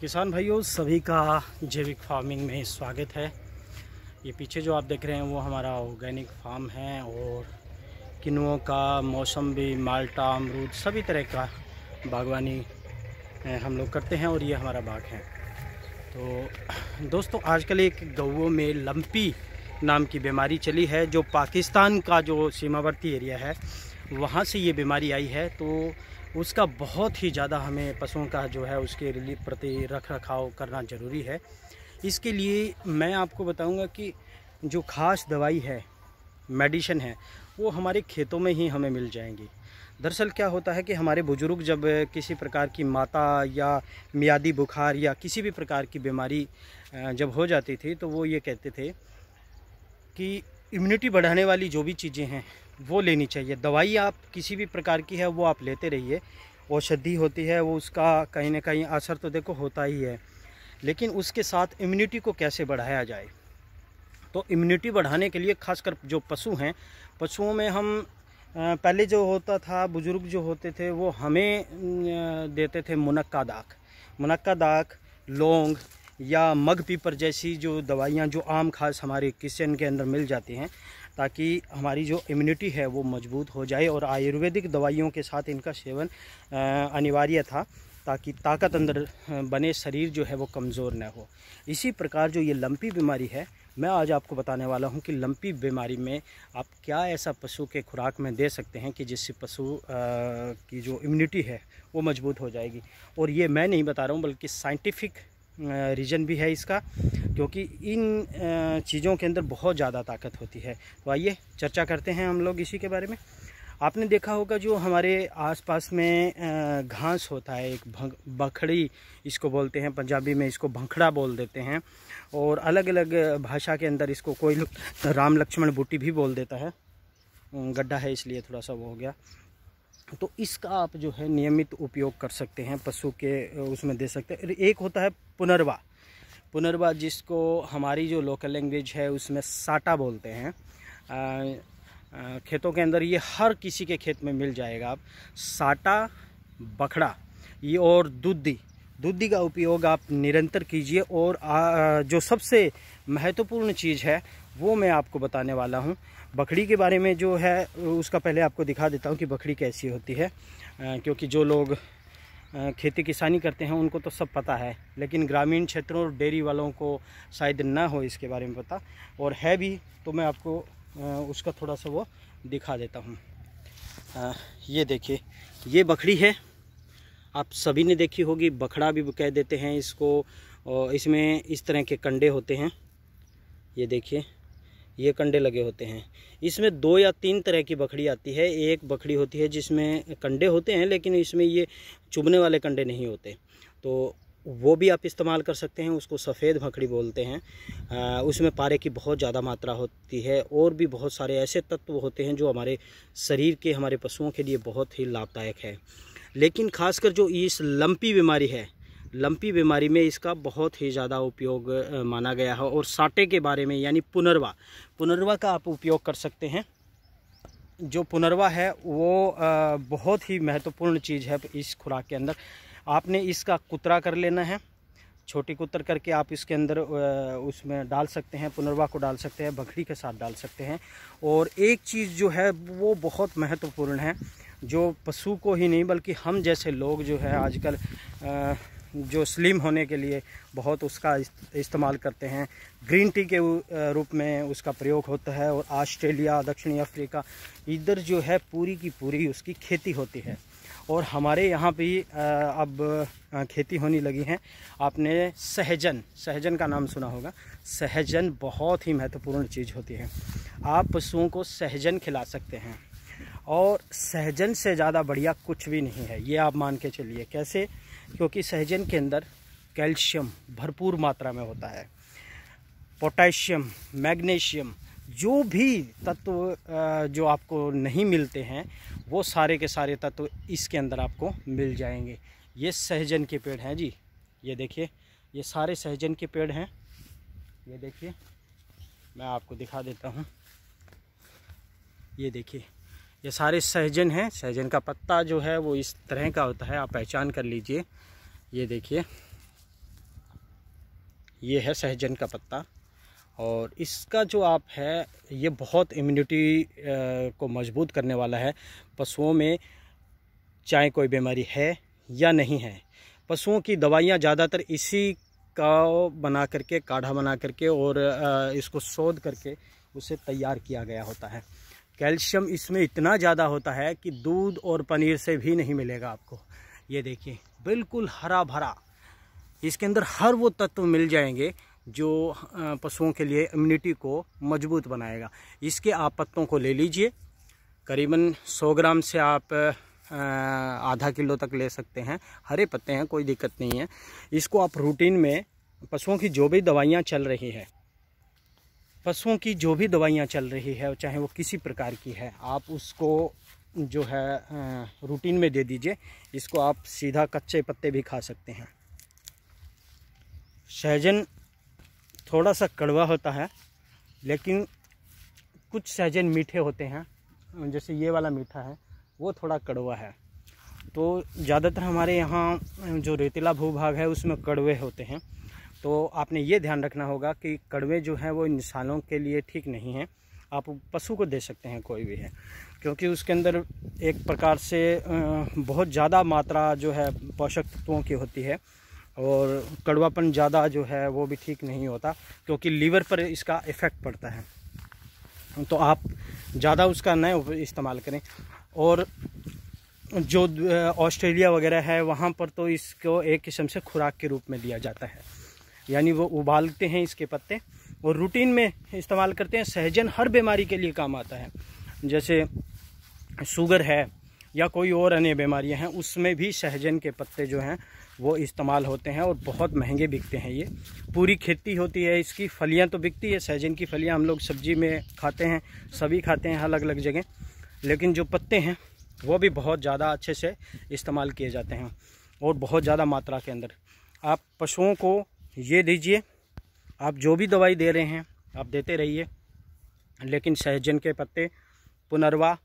किसान भाइयों सभी का जैविक फार्मिंग में स्वागत है ये पीछे जो आप देख रहे हैं वो हमारा ऑर्गेनिक फार्म है और किनुओं का मौसम भी माल्टा अमरूद सभी तरह का बागवानी हम लोग करते हैं और ये हमारा बाग है तो दोस्तों आजकल एक गऊँ में लम्पी नाम की बीमारी चली है जो पाकिस्तान का जो सीमावर्ती एरिया है वहाँ से ये बीमारी आई है तो उसका बहुत ही ज़्यादा हमें पशुओं का जो है उसके रिलीफ प्रति रख रखाव करना ज़रूरी है इसके लिए मैं आपको बताऊंगा कि जो खास दवाई है मेडिसिन है वो हमारे खेतों में ही हमें मिल जाएंगी दरअसल क्या होता है कि हमारे बुज़ुर्ग जब किसी प्रकार की माता या मियादी बुखार या किसी भी प्रकार की बीमारी जब हो जाती थी तो वो ये कहते थे कि इम्यूनिटी बढ़ाने वाली जो भी चीज़ें हैं वो लेनी चाहिए दवाई आप किसी भी प्रकार की है वो आप लेते रहिए औषधि होती है वो उसका कहीं ना कहीं असर तो देखो होता ही है लेकिन उसके साथ इम्यूनिटी को कैसे बढ़ाया जाए तो इम्यूनिटी बढ़ाने के लिए खासकर जो पशु हैं पशुओं में हम पहले जो होता था बुज़ुर्ग जो होते थे वो हमें देते थे मुनक्का दाख मुनक्का दाख लौंग या मग पीपर जैसी जो दवाइयाँ जो आम खास हमारे किचन के अंदर मिल जाती हैं ताकि हमारी जो इम्यूनिटी है वो मजबूत हो जाए और आयुर्वेदिक दवाइयों के साथ इनका सेवन अनिवार्य था ताकि ताकत अंदर बने शरीर जो है वो कमज़ोर न हो इसी प्रकार जो ये लंपी बीमारी है मैं आज आपको बताने वाला हूँ कि लंपी बीमारी में आप क्या ऐसा पशु के खुराक में दे सकते हैं कि जिससे पशु की जो इम्यूनिटी है वो मजबूत हो जाएगी और ये मैं नहीं बता रहा हूँ बल्कि साइंटिफिक रीजन भी है इसका क्योंकि इन चीज़ों के अंदर बहुत ज़्यादा ताकत होती है तो आइए चर्चा करते हैं हम लोग इसी के बारे में आपने देखा होगा जो हमारे आसपास में घास होता है एक बखड़ी इसको बोलते हैं पंजाबी में इसको भंखड़ा बोल देते हैं और अलग अलग भाषा के अंदर इसको कोई राम लक्ष्मण बूटी भी बोल देता है गड्ढा है इसलिए थोड़ा सा वो हो गया तो इसका आप जो है नियमित उपयोग कर सकते हैं पशु के उसमें दे सकते हैं एक होता है पुनर्वा पुनर्वा जिसको हमारी जो लोकल लैंग्वेज है उसमें साटा बोलते हैं आ, आ, खेतों के अंदर ये हर किसी के खेत में मिल जाएगा आप साटा बखड़ा ये और दूधी दूधी का उपयोग आप निरंतर कीजिए और आ, जो सबसे महत्वपूर्ण चीज़ है वो मैं आपको बताने वाला हूँ बकड़ी के बारे में जो है उसका पहले आपको दिखा देता हूँ कि बकड़ी कैसी होती है आ, क्योंकि जो लोग खेती किसानी करते हैं उनको तो सब पता है लेकिन ग्रामीण क्षेत्रों और डेयरी वालों को शायद ना हो इसके बारे में पता और है भी तो मैं आपको उसका थोड़ा सा वो दिखा देता हूँ ये देखिए ये बकरी है आप सभी ने देखी होगी बखड़ा भी कह देते हैं इसको और इसमें इस तरह के कंडे होते हैं ये देखिए ये कंडे लगे होते हैं इसमें दो या तीन तरह की बकरी आती है एक बकरी होती है जिसमें कंडे होते हैं लेकिन इसमें ये चुभने वाले कंडे नहीं होते तो वो भी आप इस्तेमाल कर सकते हैं उसको सफ़ेद भकड़ी बोलते हैं आ, उसमें पारे की बहुत ज़्यादा मात्रा होती है और भी बहुत सारे ऐसे तत्व होते हैं जो हमारे शरीर के हमारे पशुओं के लिए बहुत ही लाभदायक है लेकिन खासकर जो इस लंपी बीमारी है लंपी बीमारी में इसका बहुत ही ज़्यादा उपयोग माना गया है और साटे के बारे में यानी पुनर्वा पुनर्वा का आप उपयोग कर सकते हैं जो पुनर्वा है वो बहुत ही महत्वपूर्ण चीज़ है इस खुराक के अंदर आपने इसका कुतरा कर लेना है छोटी कुतर करके आप इसके अंदर उसमें डाल सकते हैं पुनर्वा को डाल सकते हैं बकरी के साथ डाल सकते हैं और एक चीज़ जो है वो बहुत महत्वपूर्ण है जो पशु को ही नहीं बल्कि हम जैसे लोग जो है आजकल जो स्लिम होने के लिए बहुत उसका इस्तेमाल करते हैं ग्रीन टी के रूप में उसका प्रयोग होता है और ऑस्ट्रेलिया दक्षिणी अफ्रीका इधर जो है पूरी की पूरी उसकी खेती होती है और हमारे यहाँ भी अब खेती होने लगी है आपने सहजन सहजन का नाम सुना होगा सहजन बहुत ही महत्वपूर्ण चीज़ होती है आप पशुओं को सहजन खिला सकते हैं और सहजन से ज़्यादा बढ़िया कुछ भी नहीं है ये आप मान के चलिए कैसे क्योंकि सहजन के अंदर कैल्शियम भरपूर मात्रा में होता है पोटेशियम मैग्नीशियम जो भी तत्व जो आपको नहीं मिलते हैं वो सारे के सारे तत्व इसके अंदर आपको मिल जाएंगे ये सहजन के पेड़ हैं जी ये देखिए ये सारे सहजन के पेड़ हैं ये देखिए मैं आपको दिखा देता हूँ ये देखिए ये सारे सहजन हैं सहजन का पत्ता जो है वो इस तरह का होता है आप पहचान कर लीजिए ये देखिए ये है सहजन का पत्ता और इसका जो आप है ये बहुत इम्यूनिटी को मजबूत करने वाला है पशुओं में चाहे कोई बीमारी है या नहीं है पशुओं की दवाइयाँ ज़्यादातर इसी का बना करके काढ़ा बना करके और इसको शोध करके उसे तैयार किया गया होता है कैल्शियम इसमें इतना ज़्यादा होता है कि दूध और पनीर से भी नहीं मिलेगा आपको ये देखिए बिल्कुल हरा भरा इसके अंदर हर वो तत्व मिल जाएंगे जो पशुओं के लिए इम्यूनिटी को मजबूत बनाएगा इसके आप पत्तों को ले लीजिए करीबन 100 ग्राम से आप आधा किलो तक ले सकते हैं हरे पत्ते हैं कोई दिक्कत नहीं है इसको आप रूटीन में पशुओं की जो भी दवाइयाँ चल रही हैं पशुओं की जो भी दवाइयाँ चल रही है चाहे वो किसी प्रकार की है आप उसको जो है रूटीन में दे दीजिए इसको आप सीधा कच्चे पत्ते भी खा सकते हैं सहजन थोड़ा सा कड़वा होता है लेकिन कुछ सहजन मीठे होते हैं जैसे ये वाला मीठा है वो थोड़ा कड़वा है तो ज़्यादातर हमारे यहाँ जो रेतीला भूभाग है उसमें कड़वे होते हैं तो आपने ये ध्यान रखना होगा कि कड़वे जो हैं वो इंसानों के लिए ठीक नहीं हैं आप पशु को दे सकते हैं कोई भी है क्योंकि उसके अंदर एक प्रकार से बहुत ज़्यादा मात्रा जो है पोषक तत्वों की होती है और कड़वापन ज़्यादा जो है वो भी ठीक नहीं होता क्योंकि लीवर पर इसका इफ़ेक्ट पड़ता है तो आप ज़्यादा उसका न इस्तेमाल करें और जो ऑस्ट्रेलिया वगैरह है वहाँ पर तो इसको एक किस्म से खुराक के रूप में दिया जाता है यानी वो उबालते हैं इसके पत्ते और रूटीन में इस्तेमाल करते हैं सहजन हर बीमारी के लिए काम आता है जैसे शुगर है या कोई और अन्य बीमारियां हैं उसमें भी सहजन के पत्ते जो हैं वो इस्तेमाल होते हैं और बहुत महंगे बिकते हैं ये पूरी खेती होती है इसकी फलियां तो बिकती है सहजन की फलियां हम लोग सब्जी में खाते हैं सभी खाते हैं अलग अलग जगह लेकिन जो पत्ते हैं वो भी बहुत ज़्यादा अच्छे से इस्तेमाल किए जाते हैं और बहुत ज़्यादा मात्रा के अंदर आप पशुओं को ये दीजिए आप जो भी दवाई दे रहे हैं आप देते रहिए लेकिन सहजन के पत्ते पुनर्वा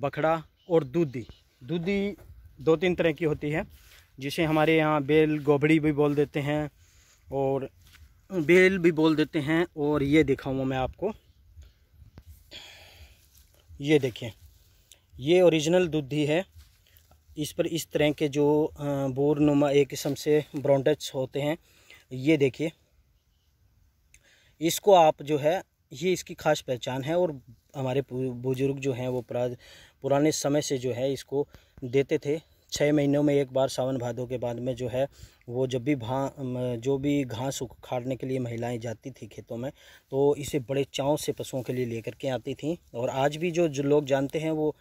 बखड़ा और दूधी दूधी दो तीन तरह की होती है जिसे हमारे यहाँ बेल गोबड़ी भी बोल देते हैं और बेल भी बोल देते हैं और ये दिखाऊँगा मैं आपको ये देखें ये ओरिजिनल दूधी है इस पर इस तरह के जो बोर नुमा एक किस्म से ब्रॉन्डेज होते हैं ये देखिए इसको आप जो है ये इसकी खास पहचान है और हमारे बुजुर्ग जो हैं वो पुराने समय से जो है इसको देते थे छः महीनों में एक बार सावन भादों के बाद में जो है वो जब भी भा जो भी घास उखाड़ने के लिए महिलाएं जाती थी खेतों में तो इसे बड़े चाव से पशुओं के लिए लेकर के आती थीं और आज भी जो जो लोग जानते हैं वो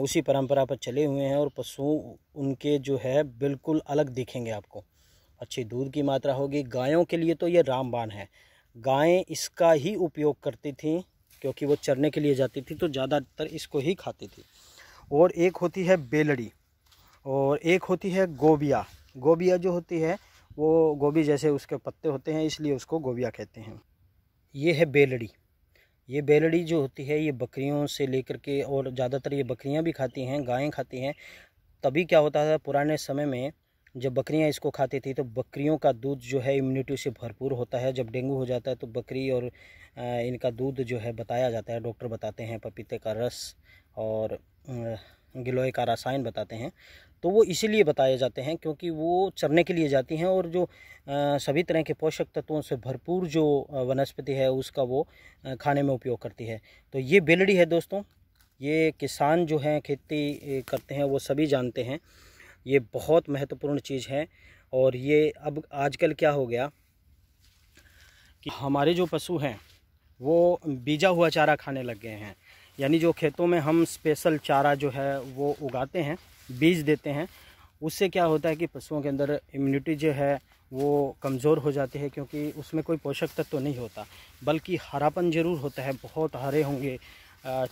उसी परंपरा पर चले हुए हैं और पशु उनके जो है बिल्कुल अलग दिखेंगे आपको अच्छी दूध की मात्रा होगी गायों के लिए तो ये रामबान है गायें इसका ही उपयोग करती थी क्योंकि वो चरने के लिए जाती थी तो ज़्यादातर इसको ही खाती थी और एक होती है बेलड़ी और एक होती है गोबिया गोबिया जो होती है वो गोभी जैसे उसके पत्ते होते हैं इसलिए उसको गोबिया कहते हैं ये है बेलड़ी ये बेलड़ी जो होती है ये बकरियों से लेकर के और ज़्यादातर ये बकरियाँ भी खाती हैं गायें खाती हैं तभी क्या होता था पुराने समय में जब बकरियां इसको खाती थी तो बकरियों का दूध जो है इम्यूनिटी से भरपूर होता है जब डेंगू हो जाता है तो बकरी और इनका दूध जो है बताया जाता है डॉक्टर बताते हैं पपीते का रस और गिलोय का रसायन बताते हैं तो वो इसीलिए बताए जाते हैं क्योंकि वो चरने के लिए जाती हैं और जो सभी तरह के पोषक तत्वों से भरपूर जो वनस्पति है उसका वो खाने में उपयोग करती है तो ये बेलड़ी है दोस्तों ये किसान जो हैं खेती करते हैं वो सभी जानते हैं ये बहुत महत्वपूर्ण चीज़ है और ये अब आजकल क्या हो गया कि हमारे जो पशु हैं वो बीजा हुआ चारा खाने लग गए हैं यानी जो खेतों में हम स्पेशल चारा जो है वो उगाते हैं बीज देते हैं उससे क्या होता है कि पशुओं के अंदर इम्यूनिटी जो है वो कमज़ोर हो जाती है क्योंकि उसमें कोई पोषक तत्व तो नहीं होता बल्कि हरापन ज़रूर होता है बहुत हरे होंगे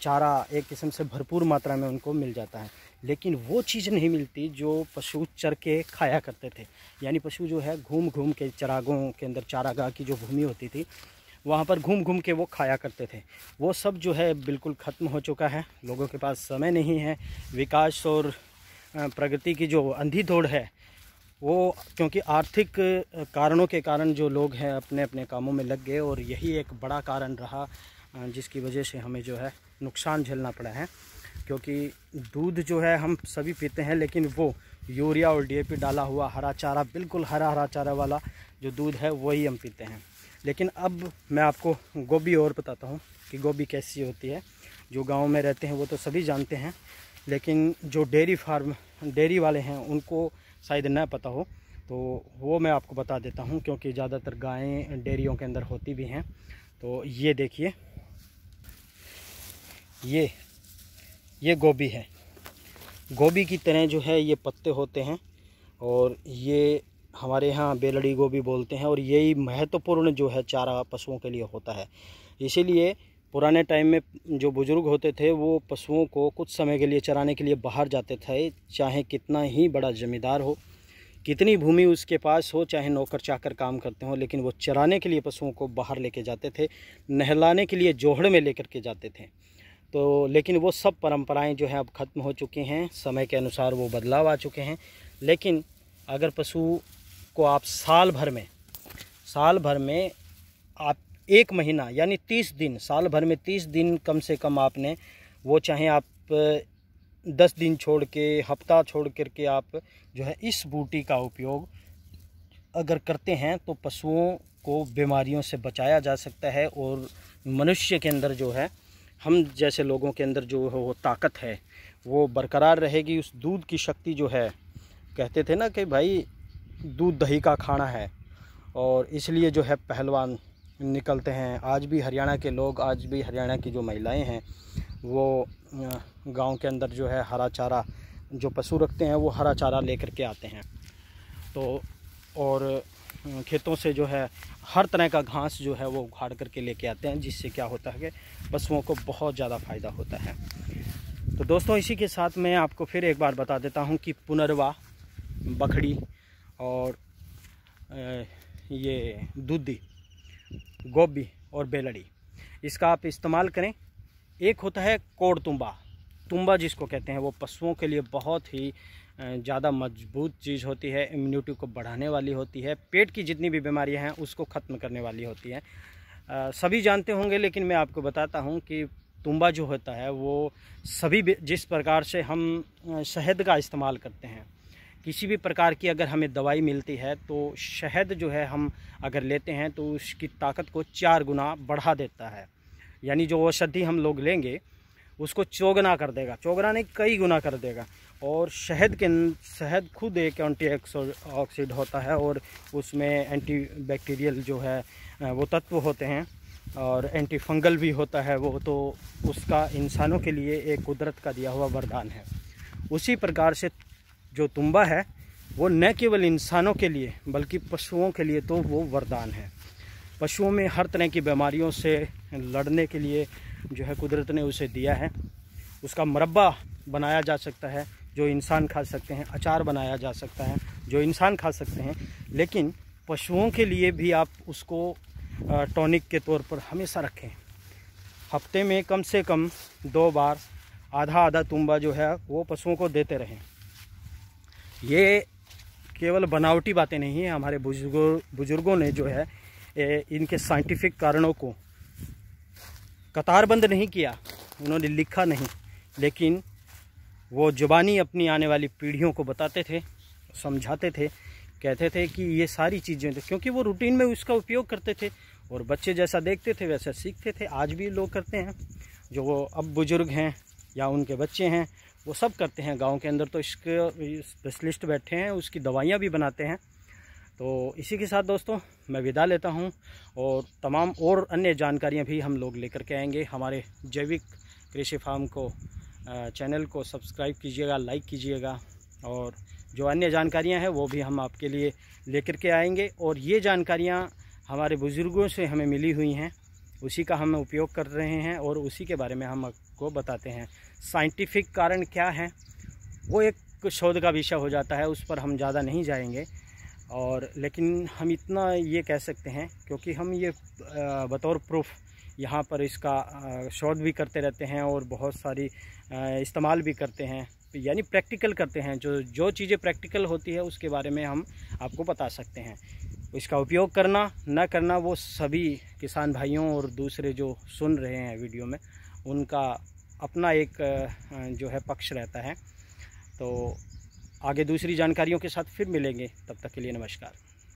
चारा एक किस्म से भरपूर मात्रा में उनको मिल जाता है लेकिन वो चीज़ नहीं मिलती जो पशु चर के खाया करते थे यानी पशु जो है घूम घूम के चरागों के अंदर चारागाह की जो भूमि होती थी वहाँ पर घूम घूम के वो खाया करते थे वो सब जो है बिल्कुल ख़त्म हो चुका है लोगों के पास समय नहीं है विकास और प्रगति की जो अंधी दौड़ है वो क्योंकि आर्थिक कारणों के कारण जो लोग हैं अपने अपने कामों में लग गए और यही एक बड़ा कारण रहा जिसकी वजह से हमें जो है नुकसान झेलना पड़ा है क्योंकि दूध जो है हम सभी पीते हैं लेकिन वो यूरिया और डीएपी डाला हुआ हरा चारा बिल्कुल हरा हरा चारा वाला जो दूध है वही हम पीते हैं लेकिन अब मैं आपको गोभी और बताता हूँ कि गोभी कैसी होती है जो गाँव में रहते हैं वो तो सभी जानते हैं लेकिन जो डेयरी फार्म डेयरी वाले हैं उनको शायद न पता हो तो वो मैं आपको बता देता हूँ क्योंकि ज़्यादातर गायें डेयरियों के अंदर होती भी हैं तो ये देखिए ये ये गोभी है गोभी की तरह जो है ये पत्ते होते हैं और ये हमारे यहाँ बेलड़ी गोभी बोलते हैं और यही महत्वपूर्ण जो है चारा पशुओं के लिए होता है इसीलिए पुराने टाइम में जो बुज़ुर्ग होते थे वो पशुओं को कुछ समय के लिए चराने के लिए बाहर जाते थे चाहे कितना ही बड़ा ज़मींदार हो कितनी भूमि उसके पास हो चाहे नौकर चाकर काम करते हों लेकिन वो चराने के लिए पशुओं को बाहर लेके जाते थे नहलाने के लिए जोहड़ में लेकर के जाते थे तो लेकिन वो सब परंपराएं जो हैं अब ख़त्म हो चुकी हैं समय के अनुसार वो बदलाव आ चुके हैं लेकिन अगर पशु को आप साल भर में साल भर में आप एक महीना यानी तीस दिन साल भर में तीस दिन कम से कम आपने वो चाहे आप दस दिन छोड़ के हफ्ता छोड़ कर के आप जो है इस बूटी का उपयोग अगर करते हैं तो पशुओं को बीमारियों से बचाया जा सकता है और मनुष्य के अंदर जो है हम जैसे लोगों के अंदर जो है वो ताकत है वो बरकरार रहेगी उस दूध की शक्ति जो है कहते थे ना कि भाई दूध दही का खाना है और इसलिए जो है पहलवान निकलते हैं आज भी हरियाणा के लोग आज भी हरियाणा की जो महिलाएं हैं वो गांव के अंदर जो है हरा चारा जो पशु रखते हैं वो हरा चारा लेकर के आते हैं तो और खेतों से जो है हर तरह का घास जो है वो उखाड़ करके लेके आते हैं जिससे क्या होता है कि पशुओं को बहुत ज़्यादा फ़ायदा होता है तो दोस्तों इसी के साथ मैं आपको फिर एक बार बता देता हूँ कि पुनर्वा बखड़ी और ये दूधी गोभी और बेलड़ी इसका आप इस्तेमाल करें एक होता है कोड़ तुम्बा तुम्बा जिसको कहते हैं वो पशुओं के लिए बहुत ही ज़्यादा मजबूत चीज़ होती है इम्यूनिटी को बढ़ाने वाली होती है पेट की जितनी भी बीमारियां हैं उसको ख़त्म करने वाली होती हैं सभी जानते होंगे लेकिन मैं आपको बताता हूँ कि तुम्बा जो होता है वो सभी जिस प्रकार से हम शहद का इस्तेमाल करते हैं किसी भी प्रकार की अगर हमें दवाई मिलती है तो शहद जो है हम अगर लेते हैं तो उसकी ताकत को चार गुना बढ़ा देता है यानी जो औषधि हम लोग लेंगे उसको चौगना कर देगा चौगना नहीं कई गुना कर देगा और शहद के शहद खुद एक एंटी ऑक्सीड होता है और उसमें एंटी बैक्टीरियल जो है वो तत्व होते हैं और एंटी फंगल भी होता है वो तो उसका इंसानों के लिए एक कुदरत का दिया हुआ वरदान है उसी प्रकार से जो तुम्बा है वो न केवल इंसानों के लिए बल्कि पशुओं के लिए तो वो वरदान है पशुओं में हर तरह की बीमारियों से लड़ने के लिए जो है कुदरत ने उसे दिया है उसका मरबा बनाया जा सकता है जो इंसान खा सकते हैं अचार बनाया जा सकता है जो इंसान खा सकते हैं लेकिन पशुओं के लिए भी आप उसको टॉनिक के तौर पर हमेशा रखें हफ्ते में कम से कम दो बार आधा आधा तुम्बा जो है वो पशुओं को देते रहें ये केवल बनावटी बातें नहीं है हमारे बुजुर्गों बुज़ुर्गों ने जो है इनके साइंटिफिक कारणों को कतारबंद नहीं किया उन्होंने लिखा नहीं लेकिन वो ज़ुबानी अपनी आने वाली पीढ़ियों को बताते थे समझाते थे कहते थे कि ये सारी चीज़ें तो- क्योंकि वो रूटीन में उसका उपयोग करते थे और बच्चे जैसा देखते थे वैसा सीखते थे आज भी लोग करते हैं जो वो अब बुज़ुर्ग हैं या उनके बच्चे हैं वो सब करते हैं गांव के अंदर तो इसके स्पेशलिस्ट बैठे हैं उसकी दवाइयाँ भी बनाते हैं तो इसी के साथ दोस्तों मैं विदा लेता हूँ और तमाम और अन्य जानकारियाँ भी हम लोग लेकर के आएंगे हमारे जैविक कृषि फार्म को चैनल को सब्सक्राइब कीजिएगा लाइक कीजिएगा और जो अन्य जानकारियाँ हैं वो भी हम आपके लिए लेकर के आएंगे और ये जानकारियाँ हमारे बुज़ुर्गों से हमें मिली हुई हैं उसी का हम उपयोग कर रहे हैं और उसी के बारे में हम आपको बताते हैं साइंटिफिक कारण क्या है वो एक शोध का विषय हो जाता है उस पर हम ज़्यादा नहीं जाएंगे और लेकिन हम इतना ये कह सकते हैं क्योंकि हम ये बतौर प्रूफ यहाँ पर इसका शोध भी करते रहते हैं और बहुत सारी इस्तेमाल भी करते हैं यानी प्रैक्टिकल करते हैं जो जो चीज़ें प्रैक्टिकल होती है उसके बारे में हम आपको बता सकते हैं इसका उपयोग करना न करना वो सभी किसान भाइयों और दूसरे जो सुन रहे हैं वीडियो में उनका अपना एक जो है पक्ष रहता है तो आगे दूसरी जानकारियों के साथ फिर मिलेंगे तब तक के लिए नमस्कार